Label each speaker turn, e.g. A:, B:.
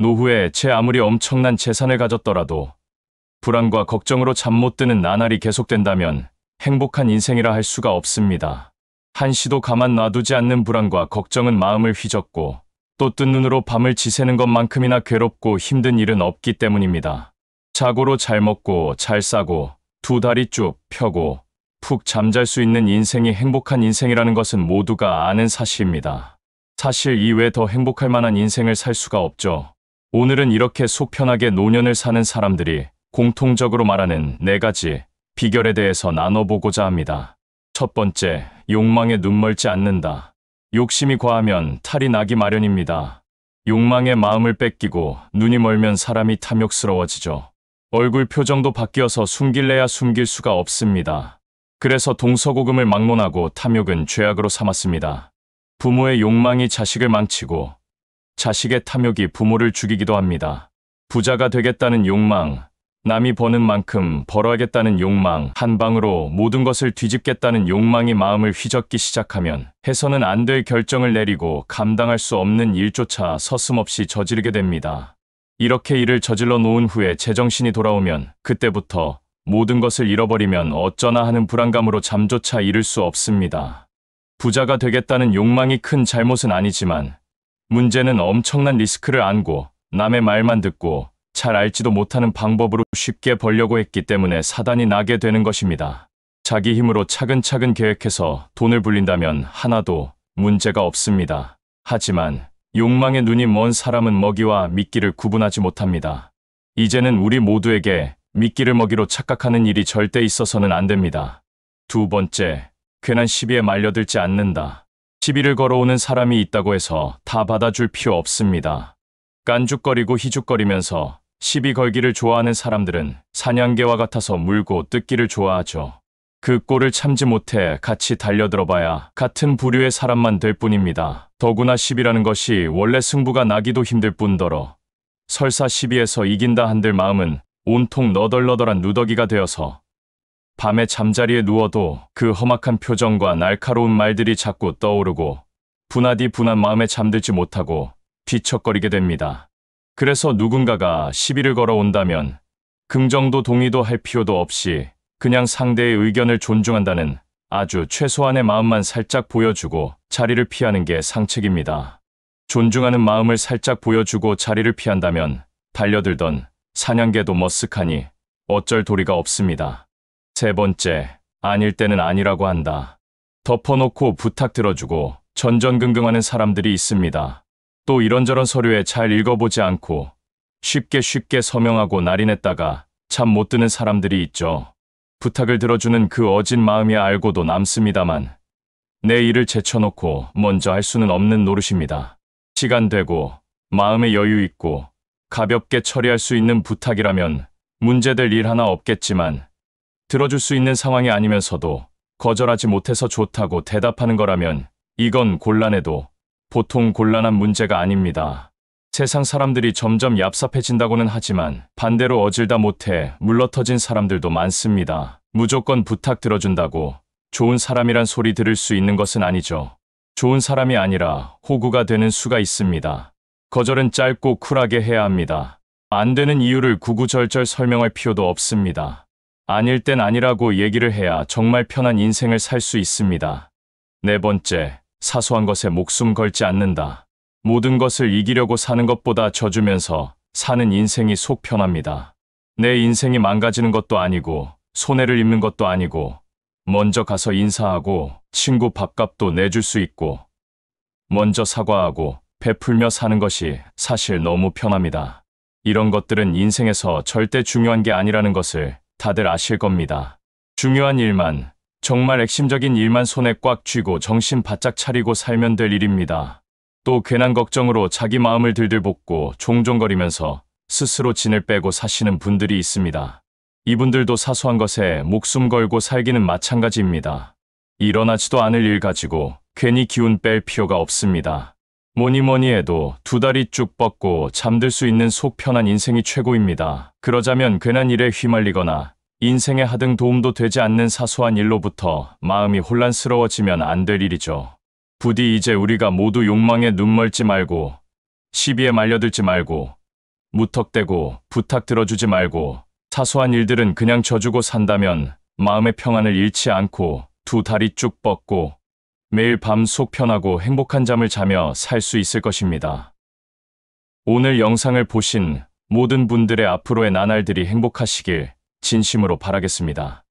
A: 노후에 채 아무리 엄청난 재산을 가졌더라도 불안과 걱정으로 잠 못 드는 나날이 계속된다면 행복한 인생이라 할 수가 없습니다. 한시도 가만 놔두지 않는 불안과 걱정은 마음을 휘젓고 또 뜬 눈으로 밤을 지새는 것만큼이나 괴롭고 힘든 일은 없기 때문입니다. 자고로 잘 먹고 잘 싸고 두 다리 쭉 펴고 푹 잠잘 수 있는 인생이 행복한 인생이라는 것은 모두가 아는 사실입니다. 사실 이외 더 행복할 만한 인생을 살 수가 없죠. 오늘은 이렇게 속편하게 노년을 사는 사람들이 공통적으로 말하는 네 가지 비결에 대해서 나눠보고자 합니다. 첫 번째, 욕망에 눈멀지 않는다. 욕심이 과하면 탈이 나기 마련입니다. 욕망에 마음을 뺏기고 눈이 멀면 사람이 탐욕스러워지죠. 얼굴 표정도 바뀌어서 숨길래야 숨길 수가 없습니다. 그래서 동서고금을 막론하고 탐욕은 죄악으로 삼았습니다. 부모의 욕망이 자식을 망치고 자식의 탐욕이 부모를 죽이기도 합니다. 부자가 되겠다는 욕망, 남이 버는 만큼 벌어야겠다는 욕망, 한 방으로 모든 것을 뒤집겠다는 욕망이 마음을 휘젓기 시작하면 해서는 안 될 결정을 내리고 감당할 수 없는 일조차 서슴없이 저지르게 됩니다. 이렇게 일을 저질러 놓은 후에 제정신이 돌아오면 그때부터 모든 것을 잃어버리면 어쩌나 하는 불안감으로 잠조차 이룰 수 없습니다. 부자가 되겠다는 욕망이 큰 잘못은 아니지만 문제는 엄청난 리스크를 안고 남의 말만 듣고 잘 알지도 못하는 방법으로 쉽게 벌려고 했기 때문에 사단이 나게 되는 것입니다. 자기 힘으로 차근차근 계획해서 돈을 불린다면 하나도 문제가 없습니다. 하지만 욕망의 눈이 먼 사람은 먹이와 미끼를 구분하지 못합니다. 이제는 우리 모두에게 미끼를 먹이로 착각하는 일이 절대 있어서는 안 됩니다. 두 번째, 괜한 시비에 말려들지 않는다. 시비를 걸어오는 사람이 있다고 해서 다 받아줄 필요 없습니다. 깐죽거리고 희죽거리면서 시비 걸기를 좋아하는 사람들은 사냥개와 같아서 물고 뜯기를 좋아하죠. 그 꼴을 참지 못해 같이 달려들어봐야 같은 부류의 사람만 될 뿐입니다. 더구나 시비라는 것이 원래 승부가 나기도 힘들 뿐더러 설사 시비에서 이긴다 한들 마음은 온통 너덜너덜한 누더기가 되어서 밤에 잠자리에 누워도 그 험악한 표정과 날카로운 말들이 자꾸 떠오르고 분하디 분한 마음에 잠들지 못하고 비척거리게 됩니다. 그래서 누군가가 시비를 걸어온다면 긍정도 동의도 할 필요도 없이 그냥 상대의 의견을 존중한다는 아주 최소한의 마음만 살짝 보여주고 자리를 피하는 게 상책입니다. 존중하는 마음을 살짝 보여주고 자리를 피한다면 달려들던 사냥개도 머쓱하니 어쩔 도리가 없습니다. 세 번째, 아닐 때는 아니라고 한다. 덮어놓고 부탁 들어주고 전전긍긍하는 사람들이 있습니다. 또 이런저런 서류에 잘 읽어보지 않고 쉽게 쉽게 서명하고 날인했다가 참 못 드는 사람들이 있죠. 부탁을 들어주는 그 어진 마음이 알고도 남습니다만 내 일을 제쳐놓고 먼저 할 수는 없는 노릇입니다. 시간 되고 마음에 여유 있고 가볍게 처리할 수 있는 부탁이라면 문제될 일 하나 없겠지만 들어줄 수 있는 상황이 아니면서도 거절하지 못해서 좋다고 대답하는 거라면 이건 곤란해도 보통 곤란한 문제가 아닙니다. 세상 사람들이 점점 얍삽해진다고는 하지만 반대로 어질다 못해 물러터진 사람들도 많습니다. 무조건 부탁 들어준다고 좋은 사람이란 소리 들을 수 있는 것은 아니죠. 좋은 사람이 아니라 호구가 되는 수가 있습니다. 거절은 짧고 쿨하게 해야 합니다. 안 되는 이유를 구구절절 설명할 필요도 없습니다. 아닐 땐 아니라고 얘기를 해야 정말 편한 인생을 살 수 있습니다. 네 번째, 사소한 것에 목숨 걸지 않는다. 모든 것을 이기려고 사는 것보다 져주면서 사는 인생이 속 편합니다. 내 인생이 망가지는 것도 아니고 손해를 입는 것도 아니고 먼저 가서 인사하고 친구 밥값도 내줄 수 있고 먼저 사과하고 베풀며 사는 것이 사실 너무 편합니다. 이런 것들은 인생에서 절대 중요한 게 아니라는 것을 다들 아실 겁니다. 중요한 일만, 정말 핵심적인 일만 손에 꽉 쥐고 정신 바짝 차리고 살면 될 일입니다. 또 괜한 걱정으로 자기 마음을 들들 볶고 종종거리면서 스스로 진을 빼고 사시는 분들이 있습니다. 이분들도 사소한 것에 목숨 걸고 살기는 마찬가지입니다. 일어나지도 않을 일 가지고 괜히 기운 뺄 필요가 없습니다. 뭐니 뭐니 해도 두 다리 쭉 뻗고 잠들 수 있는 속 편한 인생이 최고입니다. 그러자면 괜한 일에 휘말리거나 인생에 하등 도움도 되지 않는 사소한 일로부터 마음이 혼란스러워지면 안 될 일이죠. 부디 이제 우리가 모두 욕망에 눈멀지 말고 시비에 말려들지 말고 무턱대고 부탁 들어주지 말고 사소한 일들은 그냥 져주고 산다면 마음의 평안을 잃지 않고 두 다리 쭉 뻗고 매일 밤 속 편하고 행복한 잠을 자며 살 수 있을 것입니다. 오늘 영상을 보신 모든 분들의 앞으로의 나날들이 행복하시길 진심으로 바라겠습니다.